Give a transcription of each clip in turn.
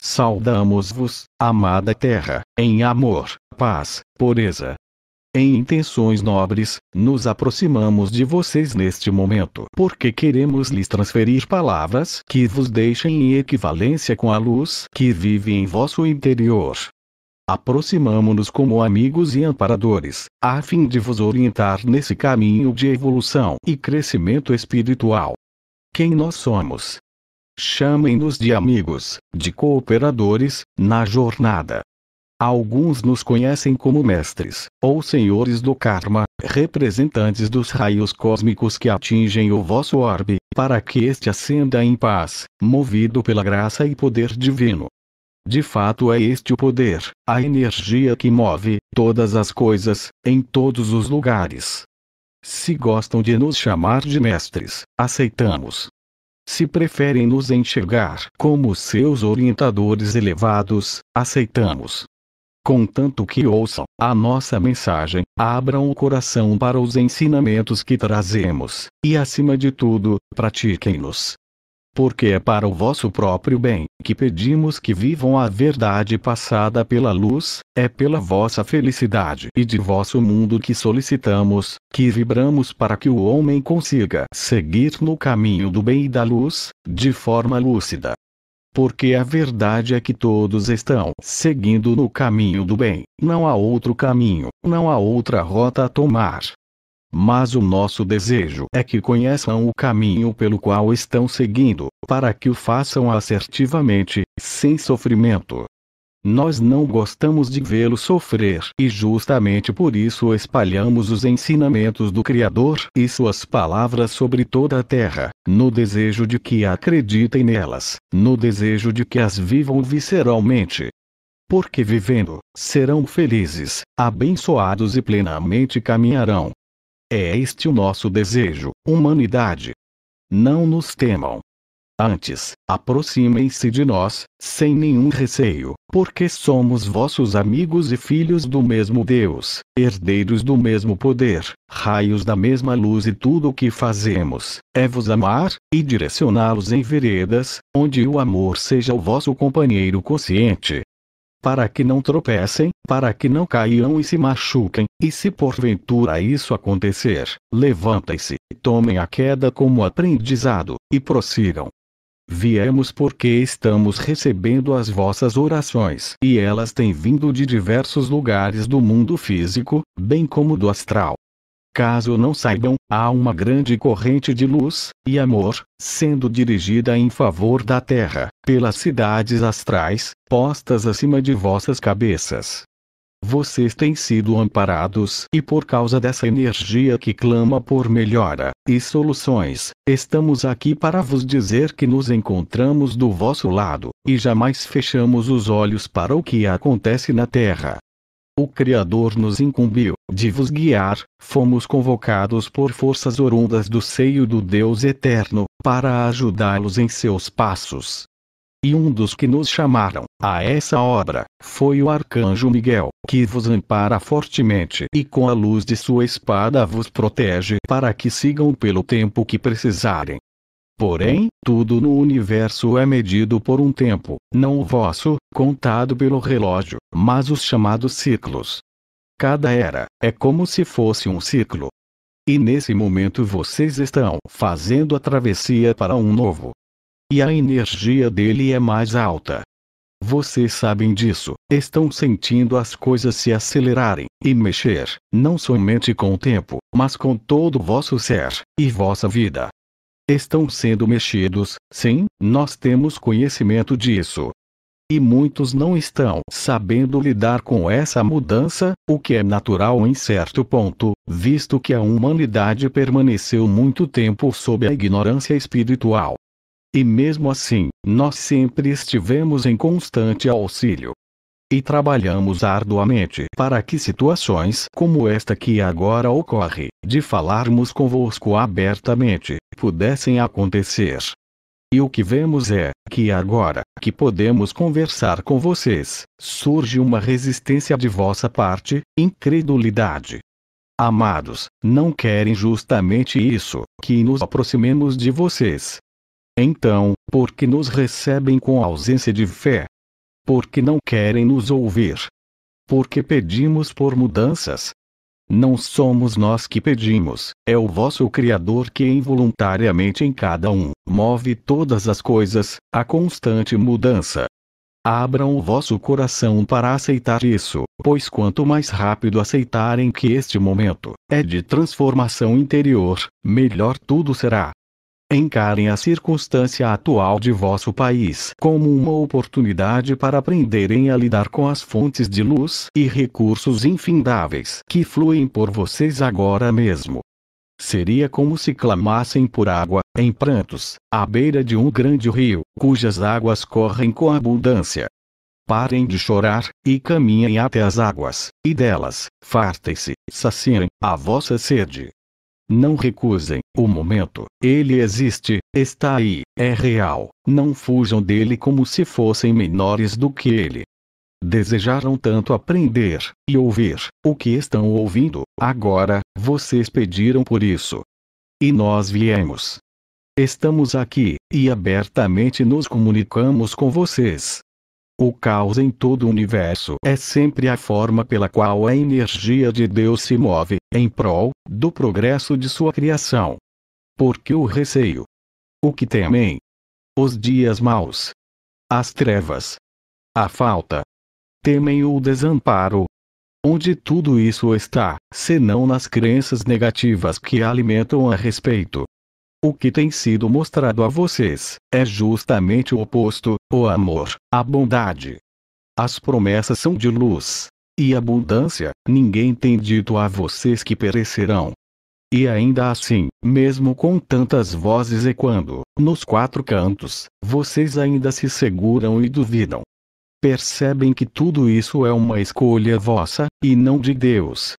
Saudamos-vos, amada terra, em amor, paz, pureza. Em intenções nobres, nos aproximamos de vocês neste momento porque queremos lhes transferir palavras que vos deixem em equivalência com a luz que vive em vosso interior. Aproximamo-nos como amigos e amparadores, a fim de vos orientar nesse caminho de evolução e crescimento espiritual. Quem nós somos, Chamem-nos de amigos, de cooperadores, na jornada. Alguns nos conhecem como mestres, ou senhores do karma, representantes dos raios cósmicos que atingem o vosso orbe, para que este ascenda em paz, movido pela graça e poder divino. De fato, é este o poder, a energia que move todas as coisas, em todos os lugares. Se gostam de nos chamar de mestres, aceitamos se preferem nos enxergar como seus orientadores elevados, aceitamos. Contanto que ouçam a nossa mensagem, abram o coração para os ensinamentos que trazemos, e acima de tudo, pratiquem-nos, porque é para o vosso próprio bem que pedimos que vivam a verdade passada pela luz, é pela vossa felicidade e de vosso mundo que solicitamos, que vibramos para que o homem consiga seguir no caminho do bem e da luz, de forma lúcida. Porque a verdade é que todos estão seguindo no caminho do bem, não há outro caminho, não há outra rota a tomar. Mas o nosso desejo é que conheçam o caminho pelo qual estão seguindo, para que o façam assertivamente, sem sofrimento. Nós não gostamos de vê-lo sofrer e justamente por isso espalhamos os ensinamentos do Criador e suas palavras sobre toda a terra, no desejo de que acreditem nelas, no desejo de que as vivam visceralmente. Porque vivendo, serão felizes, abençoados e plenamente caminharão é este o nosso desejo, humanidade. Não nos temam. Antes, aproximem-se de nós, sem nenhum receio, porque somos vossos amigos e filhos do mesmo Deus, herdeiros do mesmo poder, raios da mesma luz e tudo o que fazemos, é vos amar, e direcioná-los em veredas, onde o amor seja o vosso companheiro consciente para que não tropecem, para que não caiam e se machuquem, e se porventura isso acontecer, levantem-se, tomem a queda como aprendizado, e prossigam. Viemos porque estamos recebendo as vossas orações e elas têm vindo de diversos lugares do mundo físico, bem como do astral, Caso não saibam, há uma grande corrente de luz e amor sendo dirigida em favor da Terra pelas cidades astrais postas acima de vossas cabeças. Vocês têm sido amparados e por causa dessa energia que clama por melhora e soluções, estamos aqui para vos dizer que nos encontramos do vosso lado e jamais fechamos os olhos para o que acontece na Terra. O Criador nos incumbiu de vos guiar, fomos convocados por forças orundas do seio do Deus Eterno, para ajudá-los em seus passos. E um dos que nos chamaram a essa obra foi o arcanjo Miguel, que vos ampara fortemente e com a luz de sua espada vos protege para que sigam pelo tempo que precisarem. Porém, tudo no universo é medido por um tempo, não o vosso, contado pelo relógio, mas os chamados ciclos. Cada era é como se fosse um ciclo. E nesse momento vocês estão fazendo a travessia para um novo. E a energia dele é mais alta. Vocês sabem disso, estão sentindo as coisas se acelerarem e mexer, não somente com o tempo, mas com todo o vosso ser e vossa vida estão sendo mexidos, sim, nós temos conhecimento disso. E muitos não estão sabendo lidar com essa mudança, o que é natural em certo ponto, visto que a humanidade permaneceu muito tempo sob a ignorância espiritual. E mesmo assim, nós sempre estivemos em constante auxílio. E trabalhamos arduamente para que situações como esta que agora ocorre, de falarmos convosco abertamente, pudessem acontecer. E o que vemos é que agora que podemos conversar com vocês, surge uma resistência de vossa parte, incredulidade. Amados, não querem justamente isso, que nos aproximemos de vocês. Então, por que nos recebem com ausência de fé, porque não querem nos ouvir. Porque pedimos por mudanças. Não somos nós que pedimos, é o vosso Criador que involuntariamente em cada um move todas as coisas, a constante mudança. Abram o vosso coração para aceitar isso, pois quanto mais rápido aceitarem que este momento é de transformação interior, melhor tudo será. Encarem a circunstância atual de vosso país como uma oportunidade para aprenderem a lidar com as fontes de luz e recursos infindáveis que fluem por vocês agora mesmo. Seria como se clamassem por água, em prantos, à beira de um grande rio, cujas águas correm com abundância. Parem de chorar, e caminhem até as águas, e delas, fartem-se, saciem a vossa sede. Não recusem o momento, ele existe, está aí, é real, não fujam dele como se fossem menores do que ele. Desejaram tanto aprender e ouvir o que estão ouvindo, agora, vocês pediram por isso. E nós viemos. Estamos aqui, e abertamente nos comunicamos com vocês, o caos em todo o universo é sempre a forma pela qual a energia de Deus se move, em prol, do progresso de sua criação. Porque o receio? O que temem? Os dias maus. As trevas. A falta. Temem o desamparo. Onde tudo isso está, senão nas crenças negativas que alimentam a respeito o que tem sido mostrado a vocês é justamente o oposto: o amor, a bondade. As promessas são de luz e abundância, ninguém tem dito a vocês que perecerão. E ainda assim, mesmo com tantas vozes e quando, nos quatro cantos, vocês ainda se seguram e duvidam. Percebem que tudo isso é uma escolha vossa, e não de Deus,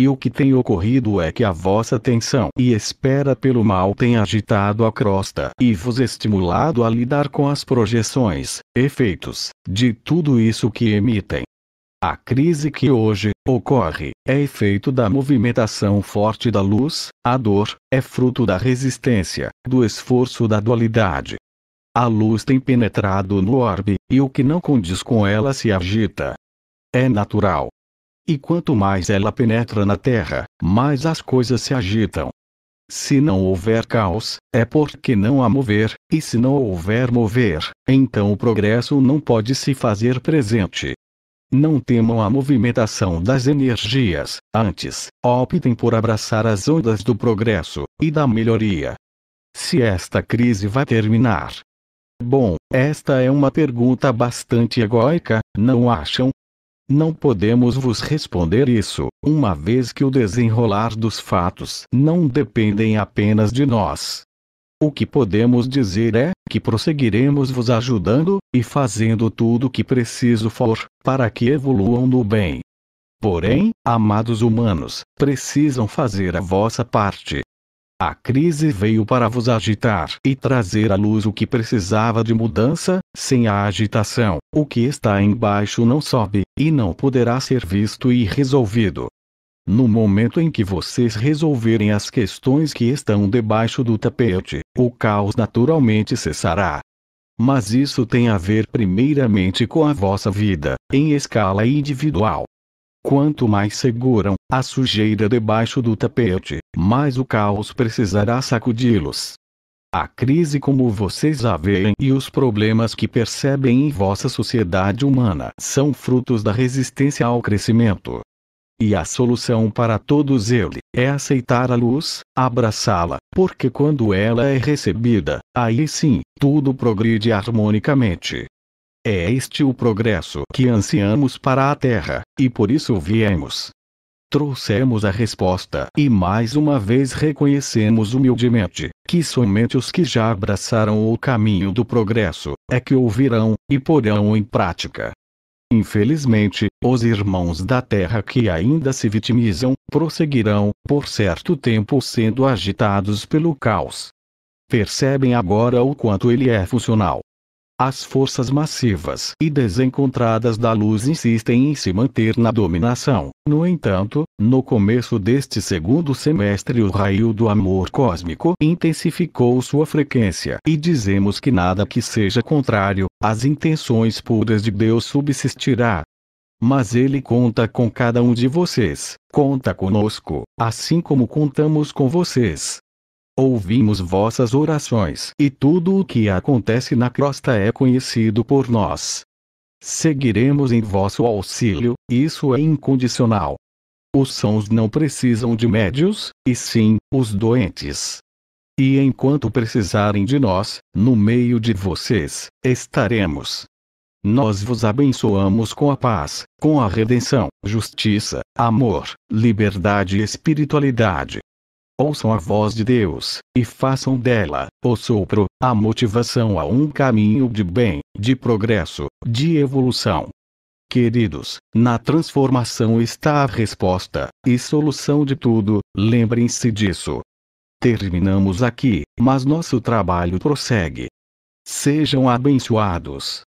e o que tem ocorrido é que a vossa tensão e espera pelo mal tem agitado a crosta e vos estimulado a lidar com as projeções, efeitos, de tudo isso que emitem. A crise que hoje ocorre é efeito da movimentação forte da luz, a dor é fruto da resistência, do esforço da dualidade. A luz tem penetrado no orbe, e o que não condiz com ela se agita. É natural e quanto mais ela penetra na terra, mais as coisas se agitam. Se não houver caos, é porque não há mover, e se não houver mover, então o progresso não pode se fazer presente. Não temam a movimentação das energias, antes, optem por abraçar as ondas do progresso e da melhoria. Se esta crise vai terminar? Bom, esta é uma pergunta bastante egoica, não acham? Não podemos vos responder isso, uma vez que o desenrolar dos fatos não dependem apenas de nós. O que podemos dizer é que prosseguiremos vos ajudando e fazendo tudo o que preciso for para que evoluam no bem. Porém, amados humanos, precisam fazer a vossa parte, a crise veio para vos agitar e trazer à luz o que precisava de mudança, sem a agitação, o que está embaixo não sobe, e não poderá ser visto e resolvido. No momento em que vocês resolverem as questões que estão debaixo do tapete, o caos naturalmente cessará. Mas isso tem a ver primeiramente com a vossa vida, em escala individual. Quanto mais seguram a sujeira debaixo do tapete, mas o caos precisará sacudi-los. A crise como vocês a veem e os problemas que percebem em vossa sociedade humana são frutos da resistência ao crescimento. E a solução para todos eles é aceitar a luz, abraçá-la, porque quando ela é recebida, aí sim, tudo progride harmonicamente. É este o progresso que ansiamos para a Terra, e por isso viemos, trouxemos a resposta e mais uma vez reconhecemos humildemente que somente os que já abraçaram o caminho do progresso é que ouvirão e porão em prática. Infelizmente, os irmãos da terra que ainda se vitimizam prosseguirão, por certo tempo, sendo agitados pelo caos. Percebem agora o quanto ele é funcional as forças massivas e desencontradas da luz insistem em se manter na dominação. No entanto, no começo deste segundo semestre, o raio do amor cósmico intensificou sua frequência e dizemos que nada que seja contrário às intenções puras de Deus subsistirá. Mas Ele conta com cada um de vocês, conta conosco, assim como contamos com vocês ouvimos vossas orações e tudo o que acontece na crosta é conhecido por nós. Seguiremos em vosso auxílio, isso é incondicional. Os sãos não precisam de médios, e sim, os doentes. E enquanto precisarem de nós, no meio de vocês, estaremos. Nós vos abençoamos com a paz, com a redenção, justiça, amor, liberdade e espiritualidade, ouçam a voz de Deus, e façam dela, o sopro, a motivação a um caminho de bem, de progresso, de evolução. Queridos, na transformação está a resposta e solução de tudo, lembrem-se disso. Terminamos aqui, mas nosso trabalho prossegue. Sejam abençoados.